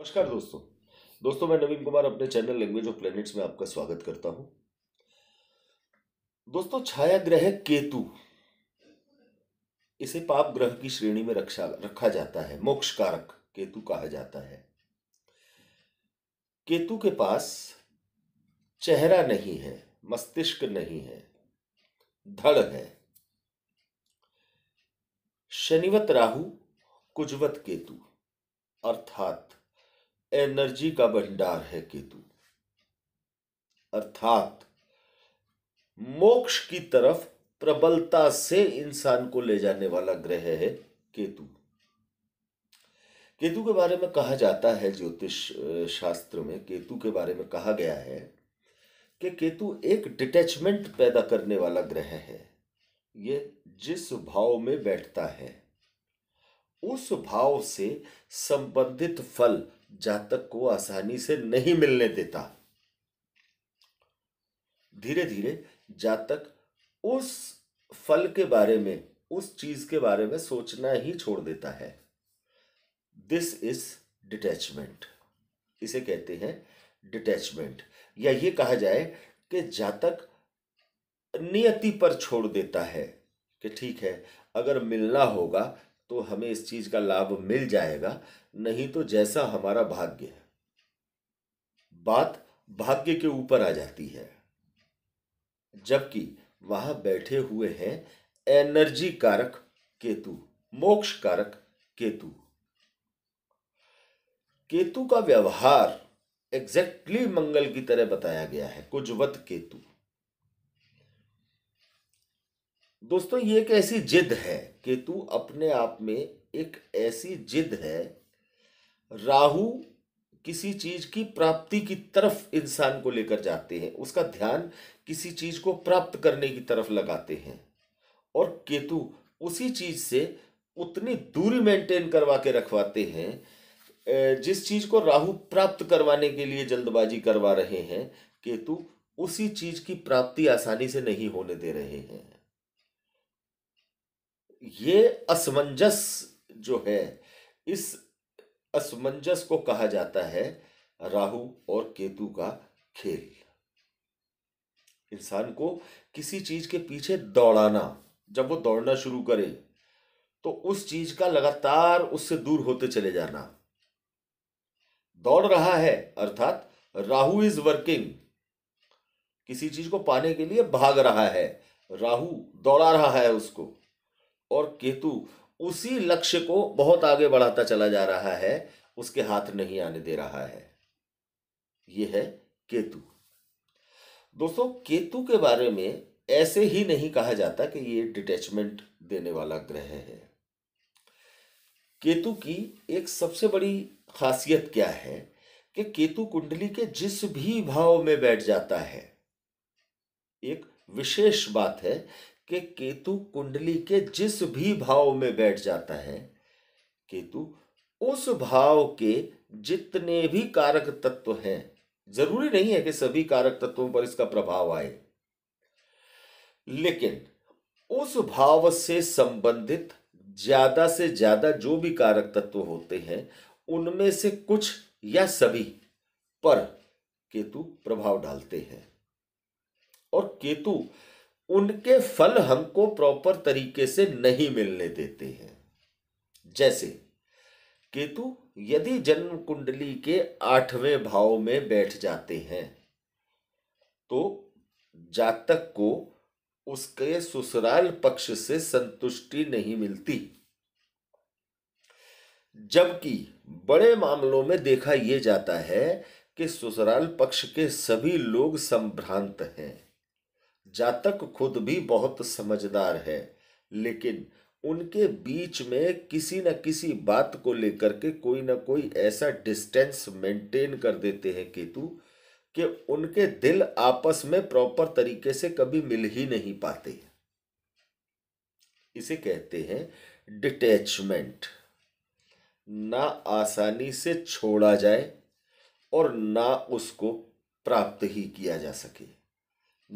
नमस्कार दोस्तों दोस्तों मैं नवीन कुमार अपने चैनल लैंग्वेज ऑफ प्लैनेट्स में आपका स्वागत करता हूं दोस्तों छाया ग्रह केतु इसे पाप ग्रह की श्रेणी में रक्षा रखा जाता है मोक्ष कारक केतु कहा जाता है केतु के पास चेहरा नहीं है मस्तिष्क नहीं है धड़ है शनिवत राहु कुजवत केतु अर्थात एनर्जी का भंडार है केतु अर्थात मोक्ष की तरफ प्रबलता से इंसान को ले जाने वाला ग्रह है केतु केतु के बारे में कहा जाता है ज्योतिष शास्त्र में केतु के बारे में कहा गया है कि केतु एक डिटैचमेंट पैदा करने वाला ग्रह है ये जिस भाव में बैठता है उस भाव से संबंधित फल जातक को आसानी से नहीं मिलने देता धीरे धीरे जातक उस फल के बारे में उस चीज के बारे में सोचना ही छोड़ देता है दिस इज डिटैचमेंट इसे कहते हैं डिटैचमेंट या ये कहा जाए कि जातक नियति पर छोड़ देता है कि ठीक है अगर मिलना होगा तो हमें इस चीज़ का लाभ मिल जाएगा नहीं तो जैसा हमारा भाग्य है बात भाग्य के ऊपर आ जाती है जबकि वहां बैठे हुए हैं एनर्जी कारक केतु मोक्ष कारक केतु केतु का व्यवहार एग्जैक्टली exactly मंगल की तरह बताया गया है कुजवत केतु दोस्तों ये एक ऐसी जिद है केतु अपने आप में एक ऐसी जिद है राहु किसी चीज की प्राप्ति की तरफ इंसान को लेकर जाते हैं उसका ध्यान किसी चीज को प्राप्त करने की तरफ लगाते हैं और केतु उसी चीज से उतनी दूरी मेंटेन करवा के रखवाते हैं जिस चीज को राहु प्राप्त करवाने के लिए जल्दबाजी करवा रहे हैं केतु उसी चीज की प्राप्ति आसानी से नहीं होने दे रहे हैं ये असमंजस जो है इस असमंजस को कहा जाता है राहु और केतु का खेल इंसान को किसी चीज के पीछे दौड़ाना जब वो दौड़ना शुरू करे तो उस चीज का लगातार उससे दूर होते चले जाना दौड़ रहा है अर्थात राहु इज वर्किंग किसी चीज को पाने के लिए भाग रहा है राहु दौड़ा रहा है उसको और केतु उसी लक्ष्य को बहुत आगे बढ़ाता चला जा रहा है उसके हाथ नहीं आने दे रहा है यह है केतु दोस्तों केतु के बारे में ऐसे ही नहीं कहा जाता कि ये डिटैचमेंट देने वाला ग्रह है केतु की एक सबसे बड़ी खासियत क्या है कि केतु कुंडली के जिस भी भाव में बैठ जाता है एक विशेष बात है कि केतु कुंडली के जिस भी भाव में बैठ जाता है केतु उस भाव के जितने भी कारक तत्व हैं जरूरी नहीं है कि सभी कारक तत्वों पर इसका प्रभाव आए लेकिन उस भाव से संबंधित ज्यादा से ज्यादा जो भी कारक तत्व होते हैं उनमें से कुछ या सभी पर केतु प्रभाव डालते हैं और केतु उनके फल हमको प्रॉपर तरीके से नहीं मिलने देते हैं जैसे केतु यदि जन्म कुंडली के आठवें भाव में बैठ जाते हैं तो जातक को उसके ससुराल पक्ष से संतुष्टि नहीं मिलती जबकि बड़े मामलों में देखा यह जाता है कि ससुराल पक्ष के सभी लोग संभ्रांत हैं जातक खुद भी बहुत समझदार है लेकिन उनके बीच में किसी न किसी बात को लेकर के कोई ना कोई ऐसा डिस्टेंस मेंटेन कर देते हैं केतु कि उनके दिल आपस में प्रॉपर तरीके से कभी मिल ही नहीं पाते इसे कहते हैं डिटैचमेंट ना आसानी से छोड़ा जाए और ना उसको प्राप्त ही किया जा सके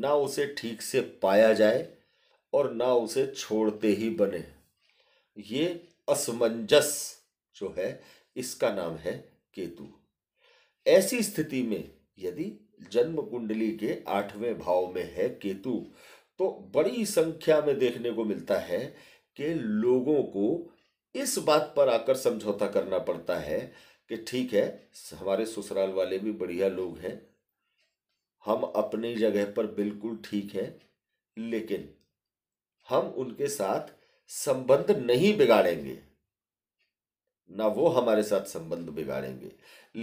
ना उसे ठीक से पाया जाए और ना उसे छोड़ते ही बने ये असमंजस जो है इसका नाम है केतु ऐसी स्थिति में यदि जन्म कुंडली के आठवें भाव में है केतु तो बड़ी संख्या में देखने को मिलता है कि लोगों को इस बात पर आकर समझौता करना पड़ता है कि ठीक है हमारे ससुराल वाले भी बढ़िया लोग हैं हम अपनी जगह पर बिल्कुल ठीक है लेकिन हम उनके साथ संबंध नहीं बिगाड़ेंगे ना वो हमारे साथ संबंध बिगाड़ेंगे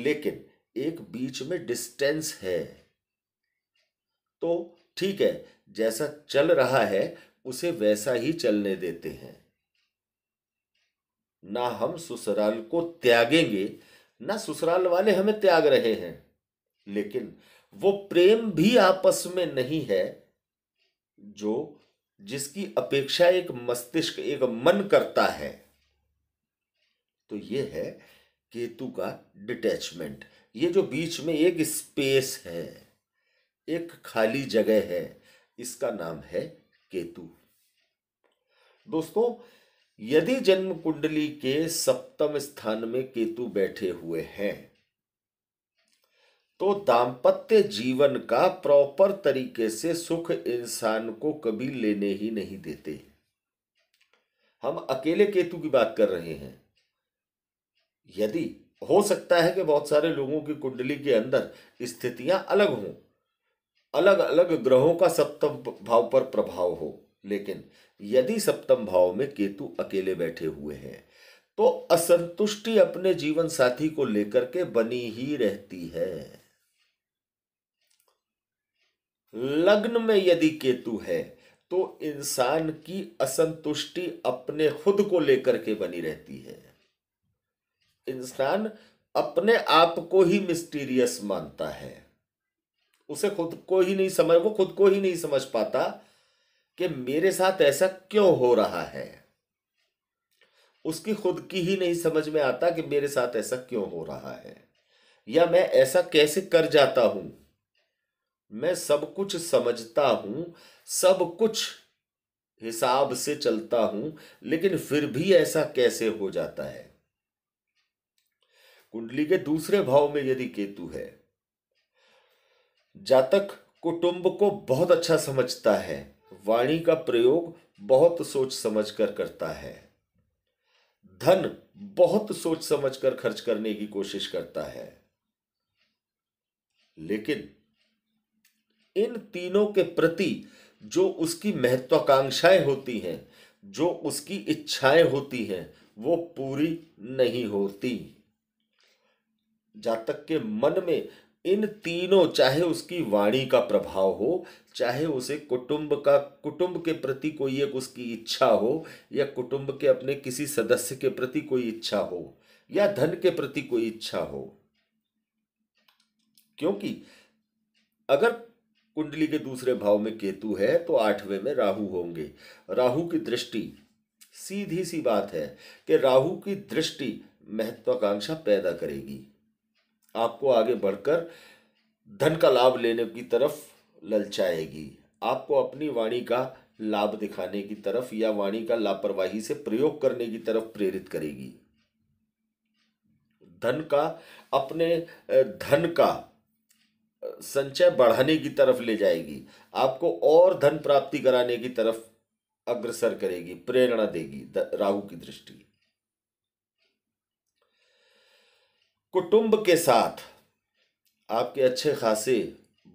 लेकिन एक बीच में डिस्टेंस है तो ठीक है जैसा चल रहा है उसे वैसा ही चलने देते हैं ना हम ससुराल को त्यागेंगे ना ससुराल वाले हमें त्याग रहे हैं लेकिन वो प्रेम भी आपस में नहीं है जो जिसकी अपेक्षा एक मस्तिष्क एक मन करता है तो ये है केतु का डिटैचमेंट ये जो बीच में एक स्पेस है एक खाली जगह है इसका नाम है केतु दोस्तों यदि जन्म कुंडली के सप्तम स्थान में केतु बैठे हुए हैं तो दाम्पत्य जीवन का प्रॉपर तरीके से सुख इंसान को कभी लेने ही नहीं देते हम अकेले केतु की बात कर रहे हैं यदि हो सकता है कि बहुत सारे लोगों की कुंडली के अंदर स्थितियां अलग हों अलग अलग ग्रहों का सप्तम भाव पर प्रभाव हो लेकिन यदि सप्तम भाव में केतु अकेले बैठे हुए हैं तो असंतुष्टि अपने जीवन साथी को लेकर के बनी ही रहती है लग्न में यदि केतु है तो इंसान की असंतुष्टि अपने खुद को लेकर के बनी रहती है इंसान अपने आप को ही मिस्टीरियस मानता है उसे खुद को ही नहीं समझ वो खुद को ही नहीं समझ पाता कि मेरे साथ ऐसा क्यों हो रहा है उसकी खुद की ही नहीं समझ में आता कि मेरे साथ ऐसा क्यों हो रहा है या मैं ऐसा कैसे कर जाता हूं मैं सब कुछ समझता हूं सब कुछ हिसाब से चलता हूं लेकिन फिर भी ऐसा कैसे हो जाता है कुंडली के दूसरे भाव में यदि केतु है जातक कुटुंब को बहुत अच्छा समझता है वाणी का प्रयोग बहुत सोच समझ कर करता है धन बहुत सोच समझ कर खर्च करने की कोशिश करता है लेकिन इन तीनों के प्रति जो उसकी महत्वाकांक्षाएं होती हैं जो उसकी इच्छाएं होती हैं वो पूरी नहीं होती जातक के मन में इन तीनों चाहे उसकी वाणी का प्रभाव हो चाहे उसे कुटुंब का कुटुंब के प्रति कोई एक उसकी इच्छा हो या कुटुंब के अपने किसी सदस्य के प्रति कोई इच्छा हो या धन के प्रति कोई इच्छा हो क्योंकि अगर कुंडली के दूसरे भाव में केतु है तो आठवें में राहु होंगे राहु की दृष्टि सीधी सी बात है कि राहु की दृष्टि महत्वाकांक्षा पैदा करेगी आपको आगे बढ़कर धन का लाभ लेने की तरफ ललचाएगी आपको अपनी वाणी का लाभ दिखाने की तरफ या वाणी का लापरवाही से प्रयोग करने की तरफ प्रेरित करेगी धन का अपने धन का संचय बढ़ाने की तरफ ले जाएगी आपको और धन प्राप्ति कराने की तरफ अग्रसर करेगी प्रेरणा देगी राहु की दृष्टि कुटुंब के साथ आपके अच्छे खासे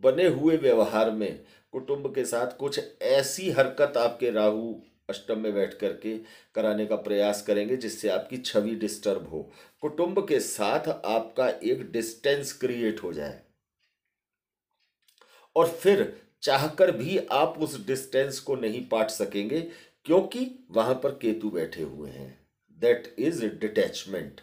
बने हुए व्यवहार में कुटुंब के साथ कुछ ऐसी हरकत आपके राहु अष्टम में बैठ करके कराने का प्रयास करेंगे जिससे आपकी छवि डिस्टर्ब हो कुटुंब के साथ आपका एक डिस्टेंस क्रिएट हो जाए और फिर चाहकर भी आप उस डिस्टेंस को नहीं पाट सकेंगे क्योंकि वहां पर केतु बैठे हुए हैं दैट इज डिटैचमेंट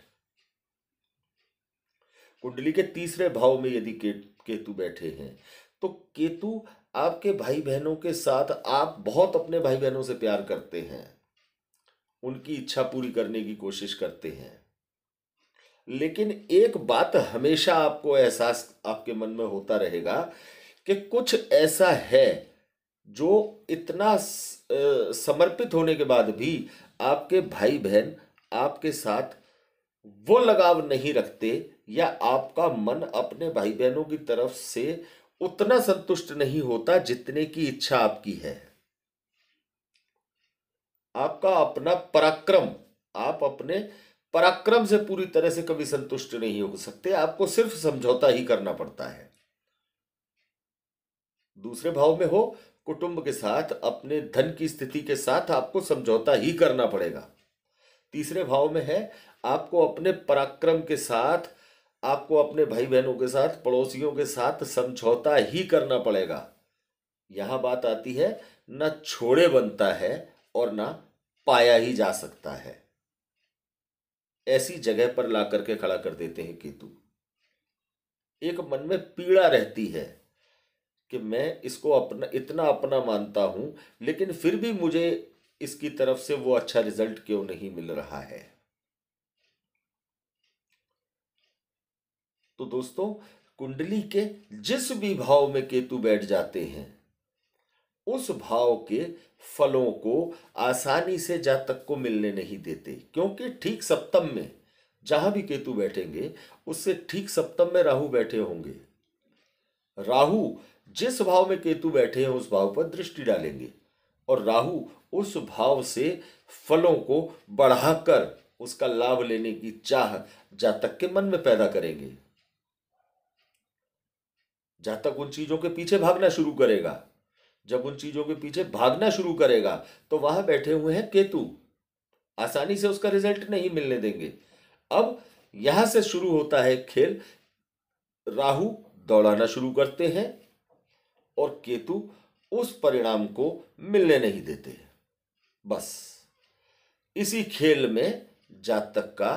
कुंडली के तीसरे भाव में यदि के, केतु बैठे हैं तो केतु आपके भाई बहनों के साथ आप बहुत अपने भाई बहनों से प्यार करते हैं उनकी इच्छा पूरी करने की कोशिश करते हैं लेकिन एक बात हमेशा आपको एहसास आपके मन में होता रहेगा कि कुछ ऐसा है जो इतना समर्पित होने के बाद भी आपके भाई बहन आपके साथ वो लगाव नहीं रखते या आपका मन अपने भाई बहनों की तरफ से उतना संतुष्ट नहीं होता जितने की इच्छा आपकी है आपका अपना पराक्रम आप अपने पराक्रम से पूरी तरह से कभी संतुष्ट नहीं हो सकते आपको सिर्फ समझौता ही करना पड़ता है दूसरे भाव में हो कुटुंब के साथ अपने धन की स्थिति के साथ आपको समझौता ही करना पड़ेगा तीसरे भाव में है आपको अपने पराक्रम के साथ आपको अपने भाई बहनों के साथ पड़ोसियों के साथ समझौता ही करना पड़ेगा यहां बात आती है ना छोड़े बनता है और ना पाया ही जा सकता है ऐसी जगह पर ला करके खड़ा कर देते हैं केतु एक मन में पीड़ा रहती है कि मैं इसको अपना इतना अपना मानता हूँ लेकिन फिर भी मुझे इसकी तरफ से वो अच्छा रिजल्ट क्यों नहीं मिल रहा है तो दोस्तों कुंडली के जिस भी भाव में केतु बैठ जाते हैं उस भाव के फलों को आसानी से जातक को मिलने नहीं देते क्योंकि ठीक सप्तम में जहां भी केतु बैठेंगे उससे ठीक सप्तम में राहु बैठे होंगे राहु जिस भाव में केतु बैठे हैं उस भाव पर दृष्टि डालेंगे और राहु उस भाव से फलों को बढ़ाकर उसका लाभ लेने की चाह जातक के मन में पैदा करेंगे जातक उन चीजों के पीछे भागना शुरू करेगा जब उन चीजों के पीछे भागना शुरू करेगा तो वहां बैठे हुए हैं केतु आसानी से उसका रिजल्ट नहीं मिलने देंगे अब यहां से शुरू होता है खेल राहु दौड़ाना शुरू करते हैं और केतु उस परिणाम को मिलने नहीं देते बस इसी खेल में जातक का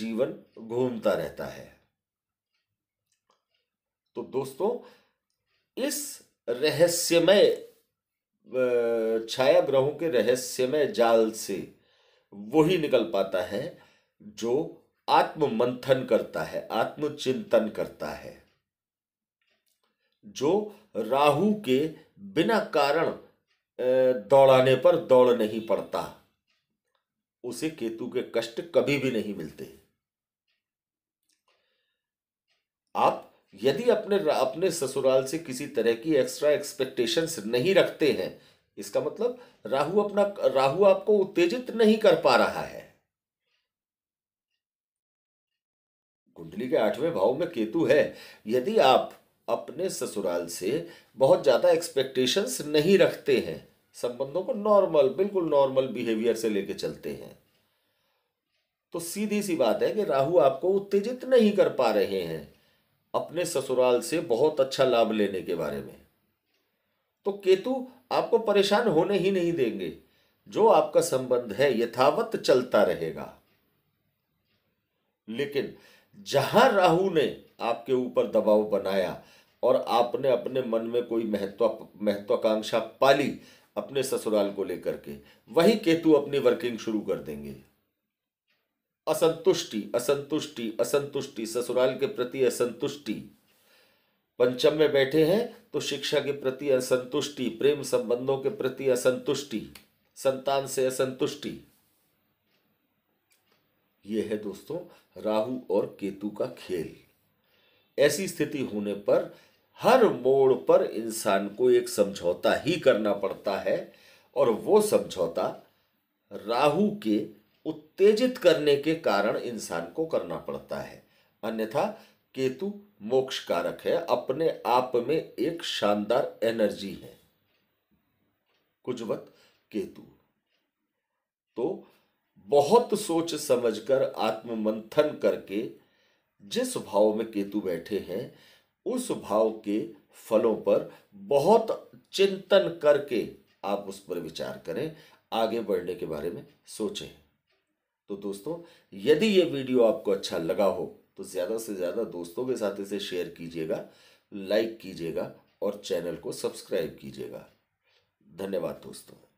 जीवन घूमता रहता है तो दोस्तों इस रहस्यमय छाया ग्रहों के रहस्यमय जाल से वही निकल पाता है जो आत्म मंथन करता है आत्मचिंतन करता है जो राहु के बिना कारण दौड़ाने पर दौड़ नहीं पड़ता उसे केतु के कष्ट कभी भी नहीं मिलते आप यदि अपने अपने ससुराल से किसी तरह की एक्स्ट्रा एक्सपेक्टेशंस नहीं रखते हैं इसका मतलब राहु अपना राहु आपको उत्तेजित नहीं कर पा रहा है कुंडली के आठवें भाव में केतु है यदि आप अपने ससुराल से बहुत ज़्यादा एक्सपेक्टेशंस नहीं रखते हैं संबंधों को नॉर्मल बिल्कुल नॉर्मल बिहेवियर से लेके चलते हैं तो सीधी सी बात है कि राहु आपको उत्तेजित नहीं कर पा रहे हैं अपने ससुराल से बहुत अच्छा लाभ लेने के बारे में तो केतु आपको परेशान होने ही नहीं देंगे जो आपका संबंध है यथावत चलता रहेगा लेकिन जहां राहु ने आपके ऊपर दबाव बनाया और आपने अपने मन में कोई महत्व महत्वाकांक्षा पाली अपने ससुराल को लेकर के वही केतु अपनी वर्किंग शुरू कर देंगे असंतुष्टि असंतुष्टि असंतुष्टि ससुराल के प्रति असंतुष्टि पंचम में बैठे हैं तो शिक्षा के प्रति असंतुष्टि प्रेम संबंधों के प्रति असंतुष्टि संतान से असंतुष्टि ये है दोस्तों राहु और केतु का खेल ऐसी स्थिति होने पर हर मोड़ पर इंसान को एक समझौता ही करना पड़ता है और वो समझौता राहु के उत्तेजित करने के कारण इंसान को करना पड़ता है अन्यथा केतु मोक्ष कारक है अपने आप में एक शानदार एनर्जी है कुछ वक्त केतु तो बहुत सोच समझकर आत्ममंथन करके जिस भाव में केतु बैठे हैं उस भाव के फलों पर बहुत चिंतन करके आप उस पर विचार करें आगे बढ़ने के बारे में सोचें तो दोस्तों यदि ये वीडियो आपको अच्छा लगा हो तो ज़्यादा से ज़्यादा दोस्तों के साथ इसे शेयर कीजिएगा लाइक कीजिएगा और चैनल को सब्सक्राइब कीजिएगा धन्यवाद दोस्तों